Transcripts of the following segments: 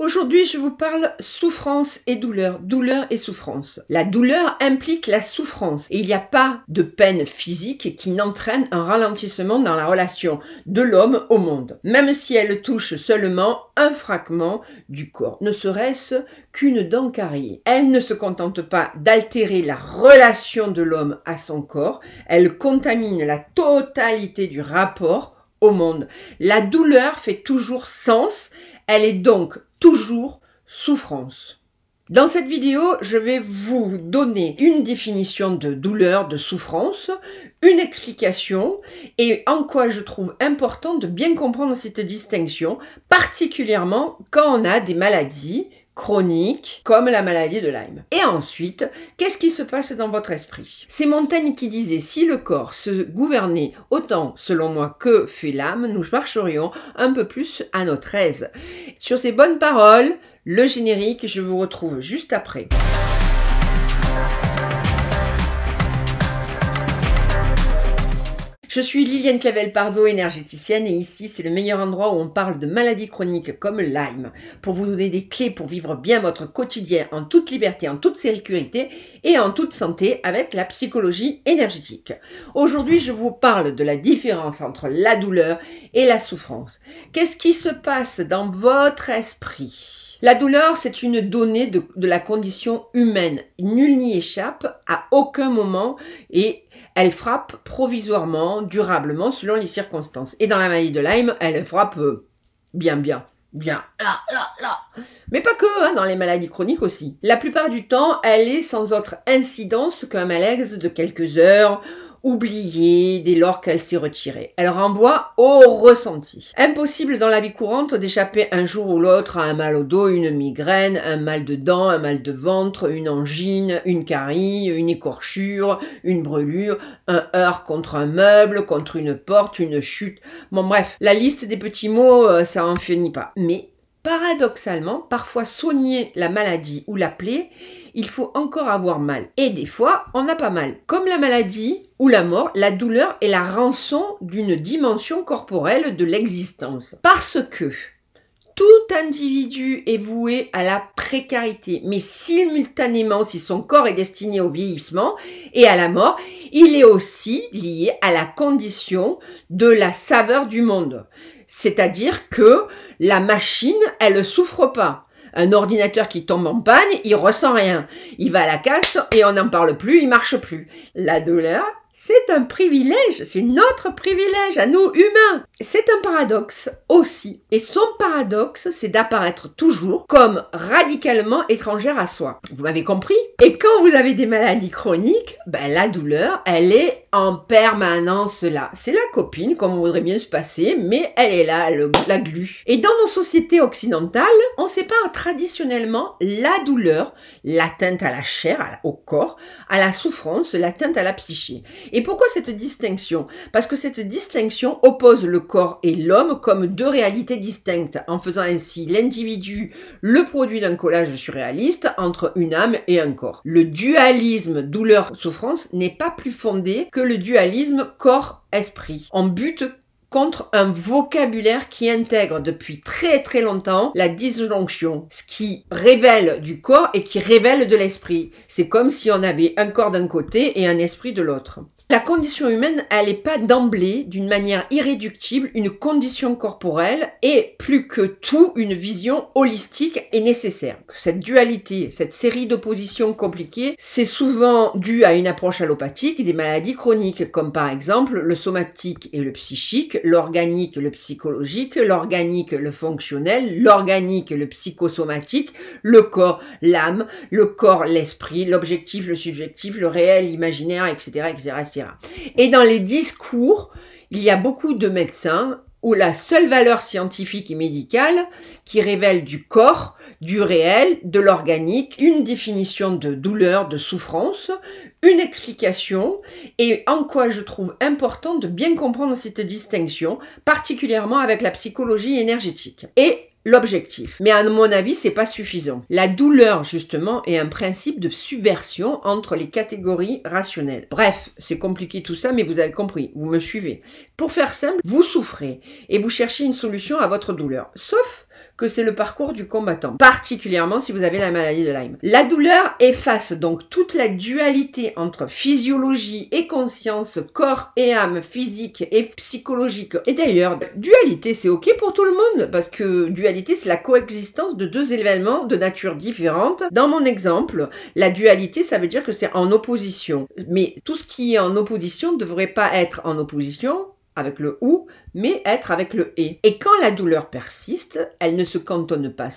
Aujourd'hui, je vous parle souffrance et douleur, douleur et souffrance. La douleur implique la souffrance et il n'y a pas de peine physique qui n'entraîne un ralentissement dans la relation de l'homme au monde, même si elle touche seulement un fragment du corps, ne serait-ce qu'une dent carriée. Elle ne se contente pas d'altérer la relation de l'homme à son corps, elle contamine la totalité du rapport au monde. La douleur fait toujours sens, elle est donc toujours souffrance. Dans cette vidéo, je vais vous donner une définition de douleur, de souffrance, une explication et en quoi je trouve important de bien comprendre cette distinction, particulièrement quand on a des maladies chronique comme la maladie de Lyme. Et ensuite, qu'est-ce qui se passe dans votre esprit C'est Montaigne qui disait si le corps se gouvernait autant selon moi que fait l'âme, nous marcherions un peu plus à notre aise. Sur ces bonnes paroles, le générique, je vous retrouve juste après. Je suis Liliane Clavel-Pardo, énergéticienne, et ici, c'est le meilleur endroit où on parle de maladies chroniques comme Lyme, pour vous donner des clés pour vivre bien votre quotidien en toute liberté, en toute sécurité et en toute santé avec la psychologie énergétique. Aujourd'hui, je vous parle de la différence entre la douleur et la souffrance. Qu'est-ce qui se passe dans votre esprit la douleur, c'est une donnée de, la condition humaine. Nul n'y échappe à aucun moment et elle frappe provisoirement, durablement, selon les circonstances. Et dans la maladie de Lyme, elle frappe euh, bien, bien, bien, là, là, là. Mais pas que, hein, dans les maladies chroniques aussi. La plupart du temps, elle est sans autre incidence qu'un malaise de quelques heures oubliée dès lors qu'elle s'est retirée. Elle renvoie au ressenti. Impossible dans la vie courante d'échapper un jour ou l'autre à un mal au dos, une migraine, un mal de dents, un mal de ventre, une angine, une carie, une écorchure, une brûlure, un heurt contre un meuble, contre une porte, une chute. Bon bref, la liste des petits mots, euh, ça en finit pas. Mais Paradoxalement, parfois soigner la maladie ou la plaie, il faut encore avoir mal. Et des fois, on n'a pas mal. Comme la maladie ou la mort, la douleur est la rançon d'une dimension corporelle de l'existence. Parce que tout individu est voué à la précarité, mais simultanément, si son corps est destiné au vieillissement et à la mort, il est aussi lié à la condition de la saveur du monde. C'est-à-dire que la machine, elle ne souffre pas. Un ordinateur qui tombe en panne, il ressent rien. Il va à la casse et on n'en parle plus, il marche plus. La douleur, c'est un privilège, c'est notre privilège à nous humains. C'est un paradoxe aussi. Et son paradoxe, c'est d'apparaître toujours comme radicalement étrangère à soi. Vous m'avez compris vous avez des maladies chroniques, ben, la douleur, elle est en permanence là. C'est la copine, comme on voudrait bien se passer, mais elle est là, la glu. Et dans nos sociétés occidentales, on sépare traditionnellement la douleur, l'atteinte à la chair, au corps, à la souffrance, l'atteinte à la psyché. Et pourquoi cette distinction Parce que cette distinction oppose le corps et l'homme comme deux réalités distinctes, en faisant ainsi l'individu le produit d'un collage surréaliste entre une âme et un corps. Le dualisme douleur-souffrance n'est pas plus fondé que le dualisme corps-esprit. On bute contre un vocabulaire qui intègre depuis très très longtemps la disjonction, ce qui révèle du corps et qui révèle de l'esprit. C'est comme si on avait un corps d'un côté et un esprit de l'autre. La condition humaine, elle n'est pas d'emblée, d'une manière irréductible, une condition corporelle et plus que tout, une vision holistique est nécessaire. Cette dualité, cette série d'oppositions compliquées, c'est souvent dû à une approche allopathique des maladies chroniques, comme par exemple le somatique et le psychique, l'organique, et le psychologique, l'organique, le fonctionnel, l'organique, et le psychosomatique, le corps, l'âme, le corps, l'esprit, l'objectif, le subjectif, le réel, l'imaginaire, etc., etc., etc. Et dans les discours, il y a beaucoup de médecins où la seule valeur scientifique et médicale qui révèle du corps, du réel, de l'organique, une définition de douleur, de souffrance, une explication, et en quoi je trouve important de bien comprendre cette distinction, particulièrement avec la psychologie énergétique. Et l'objectif. Mais à mon avis, c'est pas suffisant. La douleur, justement, est un principe de subversion entre les catégories rationnelles. Bref, c'est compliqué tout ça, mais vous avez compris, vous me suivez. Pour faire simple, vous souffrez et vous cherchez une solution à votre douleur. Sauf que c'est le parcours du combattant, particulièrement si vous avez la maladie de Lyme. La douleur efface donc toute la dualité entre physiologie et conscience, corps et âme, physique et psychologique. Et d'ailleurs, dualité, c'est ok pour tout le monde, parce que dualité, c'est la coexistence de deux événements de nature différente. Dans mon exemple, la dualité, ça veut dire que c'est en opposition. Mais tout ce qui est en opposition ne devrait pas être en opposition avec le ou, mais être avec le et. Et quand la douleur persiste, elle ne se cantonne pas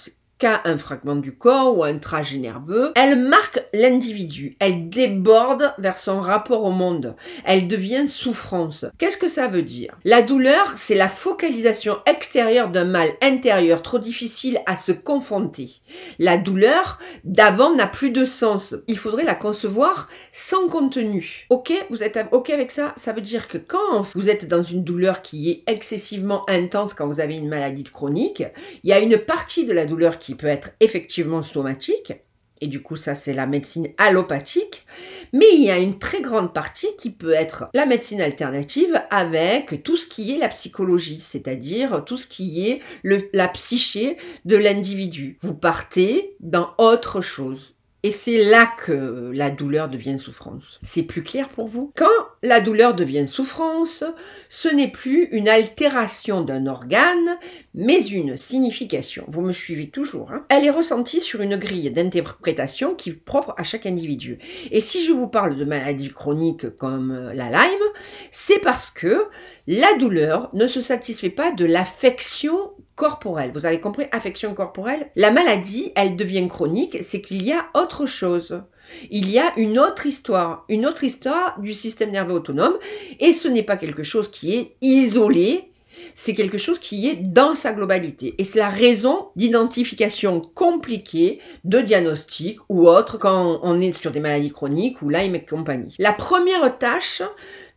un fragment du corps ou un trajet nerveux, elle marque l'individu, elle déborde vers son rapport au monde, elle devient souffrance. Qu'est-ce que ça veut dire La douleur, c'est la focalisation extérieure d'un mal intérieur trop difficile à se confronter. La douleur d'avant n'a plus de sens. Il faudrait la concevoir sans contenu. Ok Vous êtes ok avec ça Ça veut dire que quand vous êtes dans une douleur qui est excessivement intense quand vous avez une maladie chronique, il y a une partie de la douleur qui peut être effectivement somatique, et du coup ça c'est la médecine allopathique, mais il y a une très grande partie qui peut être la médecine alternative avec tout ce qui est la psychologie, c'est-à-dire tout ce qui est le, la psyché de l'individu. Vous partez dans autre chose. Et c'est là que la douleur devient souffrance. C'est plus clair pour vous Quand la douleur devient souffrance, ce n'est plus une altération d'un organe, mais une signification. Vous me suivez toujours. Hein. Elle est ressentie sur une grille d'interprétation qui est propre à chaque individu. Et si je vous parle de maladies chroniques comme euh, la Lyme, c'est parce que la douleur ne se satisfait pas de l'affection corporelle. Vous avez compris, affection corporelle. La maladie, elle devient chronique, c'est qu'il y a autre chose il y a une autre histoire, une autre histoire du système nerveux autonome, et ce n'est pas quelque chose qui est isolé, c'est quelque chose qui est dans sa globalité. Et c'est la raison d'identification compliquée de diagnostic ou autre quand on est sur des maladies chroniques ou Lyme et compagnie. La première tâche,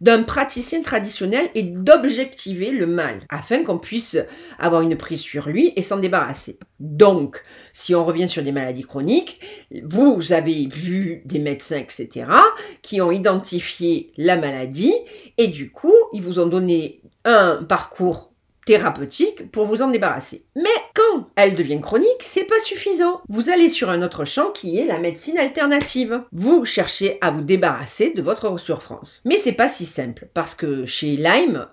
d'un praticien traditionnel et d'objectiver le mal, afin qu'on puisse avoir une prise sur lui et s'en débarrasser. Donc, si on revient sur des maladies chroniques, vous avez vu des médecins, etc., qui ont identifié la maladie, et du coup, ils vous ont donné un parcours thérapeutique pour vous en débarrasser. Mais quand elles deviennent chroniques, c'est pas suffisant. Vous allez sur un autre champ qui est la médecine alternative. Vous cherchez à vous débarrasser de votre surfrance. Mais c'est pas si simple parce que chez Lyme,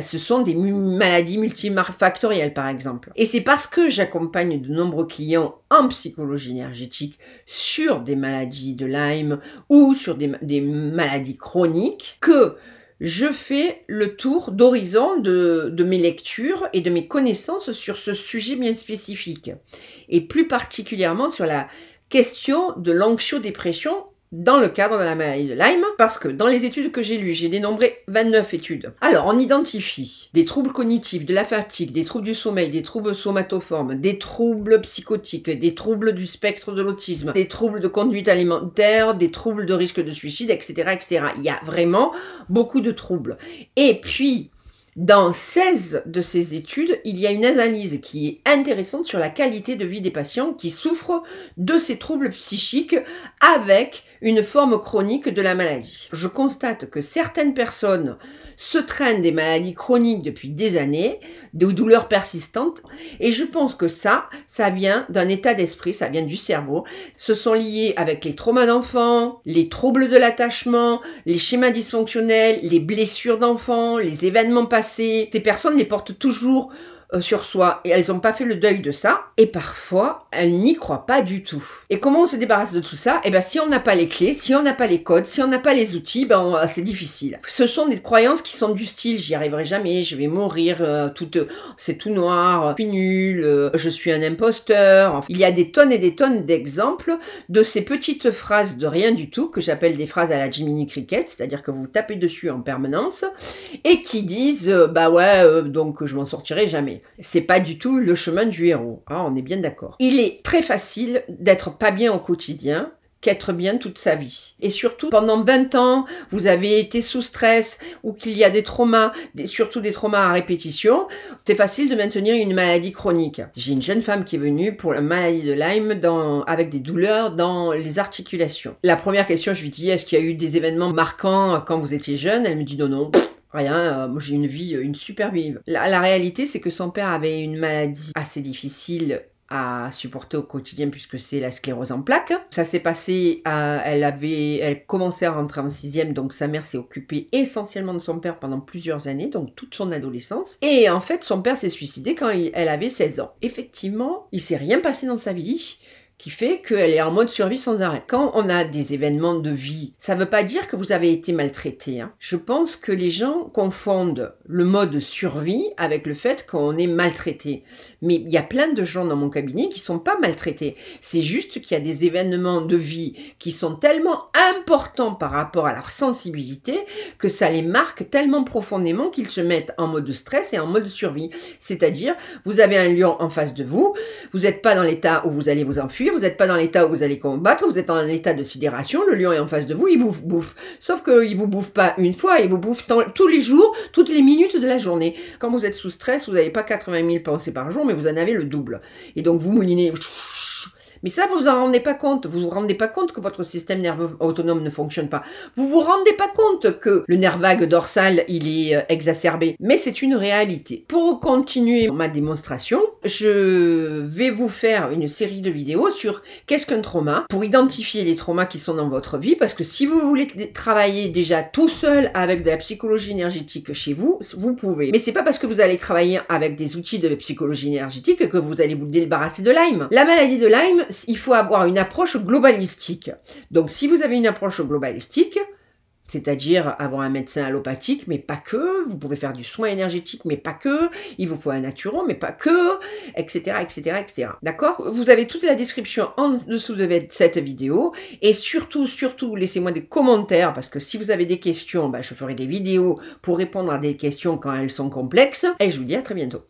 ce sont des maladies multifactorielles par exemple. Et c'est parce que j'accompagne de nombreux clients en psychologie énergétique sur des maladies de Lyme ou sur des maladies chroniques que je fais le tour d'horizon de, mes lectures et de mes connaissances sur ce sujet bien spécifique, et plus particulièrement sur la question de l'anxiodépression dépression dans le cadre de la maladie de Lyme, parce que dans les études que j'ai lues, j'ai dénombré 29 études. Alors, on identifie des troubles cognitifs, de la fatigue, des troubles du sommeil, des troubles somatoformes, des troubles psychotiques, des troubles du spectre de l'autisme, des troubles de conduite alimentaire, des troubles de risque de suicide, etc., etc. Il y a vraiment beaucoup de troubles. Et puis, dans 16 de ces études, il y a une analyse qui est intéressante sur la qualité de vie des patients qui souffrent de ces troubles psychiques avec une forme chronique de la maladie. Je constate que certaines personnes se traînent des maladies chroniques depuis des années, des douleurs persistantes, et je pense que ça, ça vient d'un état d'esprit, ça vient du cerveau. Ce sont liés avec les traumas d'enfants, les troubles de l'attachement, les schémas dysfonctionnels, les blessures d'enfants, les événements passés ces, personnes les portent toujours euh, sur soi et elles n'ont pas fait le deuil de ça. Et parfois, elles n'y croient pas du tout. Et comment on se débarrasse de tout ça Eh bien, si on n'a pas les clés, si on n'a pas les codes, si on n'a pas les outils, ben euh, c'est difficile. Ce sont des croyances qui sont du style j'y arriverai jamais, je vais mourir, euh, tout, c'est tout noir, je nul, je suis un imposteur. il y a des tonnes et des tonnes d'exemples de ces petites phrases de rien du tout que j'appelle des phrases à la Jiminy Cricket, c'est-à-dire que vous tapez dessus en permanence et qui disent bah ouais donc je m'en sortirai jamais. C'est pas du tout le chemin du héros. Hein, on est bien d'accord. Il est très facile d'être pas bien au quotidien, qu'être bien toute sa vie. Et surtout, pendant 20 ans, vous avez été sous stress ou qu'il y a des traumas, surtout des traumas à répétition, c'est facile de maintenir une maladie chronique. J'ai une jeune femme qui est venue pour la maladie de Lyme avec des douleurs dans les articulations. La première question, je lui dis, est-ce qu'il y a eu des événements marquants quand vous étiez jeune Elle me dit non, non. Rien, euh, j'ai une vie, euh, une super vie. La, réalité, c'est que son père avait une maladie assez difficile à supporter au quotidien puisque c'est la sclérose en plaques. Ça s'est passé, euh, elle avait, elle commençait à rentrer en sixième, donc sa mère s'est occupée essentiellement de son père pendant plusieurs années, donc toute son adolescence. Et en fait, son père s'est suicidé quand elle avait 16 ans. Effectivement, il s'est rien passé dans sa vie qui fait qu'elle est en mode survie sans arrêt. Quand on a des événements de vie, ça ne veut pas dire que vous avez été maltraité. Hein. Je pense que les gens confondent le mode survie avec le fait qu'on est maltraité. Mais il y a plein de gens dans mon cabinet qui sont pas maltraités. C'est juste qu'il y a des événements de vie qui sont tellement importants par rapport à leur sensibilité que ça les marque tellement profondément qu'ils se mettent en mode stress et en mode survie. C'est-à-dire, vous avez un lion en face de vous, vous n'êtes pas dans l'état où vous allez vous enfuir, vous n'êtes pas dans l'état où vous allez combattre, vous êtes dans état de sidération, le lion est en face de vous, il vous bouffe. Sauf qu'il ne vous bouffe pas une fois, il vous bouffe tous les jours, toutes les minutes de la journée. Quand vous êtes sous stress, vous n'avez pas 80 000 pensées par jour, mais vous en avez le double. Et donc vous moulinez. Mais ça, vous vous en rendez pas compte. Vous vous rendez pas compte que votre système nerveux autonome ne fonctionne pas. Vous vous rendez pas compte que le nerf vague dorsal, il est euh, exacerbé. Mais c'est une réalité. Pour continuer ma démonstration, je vais vous faire une série de vidéos sur qu'est-ce qu'un trauma pour identifier les traumas qui sont dans votre vie parce que si vous voulez travailler déjà tout seul avec de la psychologie énergétique chez vous, vous pouvez. Mais c'est pas parce que vous allez travailler avec des outils de psychologie énergétique que vous allez vous débarrasser de Lyme. La maladie de Lyme, il faut avoir une approche globalistique. Donc si vous avez une approche globalistique, c'est-à-dire avoir un médecin allopathique, mais pas que, vous pouvez faire du soin énergétique, mais pas que, il vous faut un naturo, mais pas que, etc., etc., etc. D'accord Vous avez toute la description en dessous de cette vidéo, et surtout, surtout, laissez-moi des commentaires, parce que si vous avez des questions, bah, je ferai des vidéos pour répondre à des questions quand elles sont complexes, et je vous dis à très bientôt.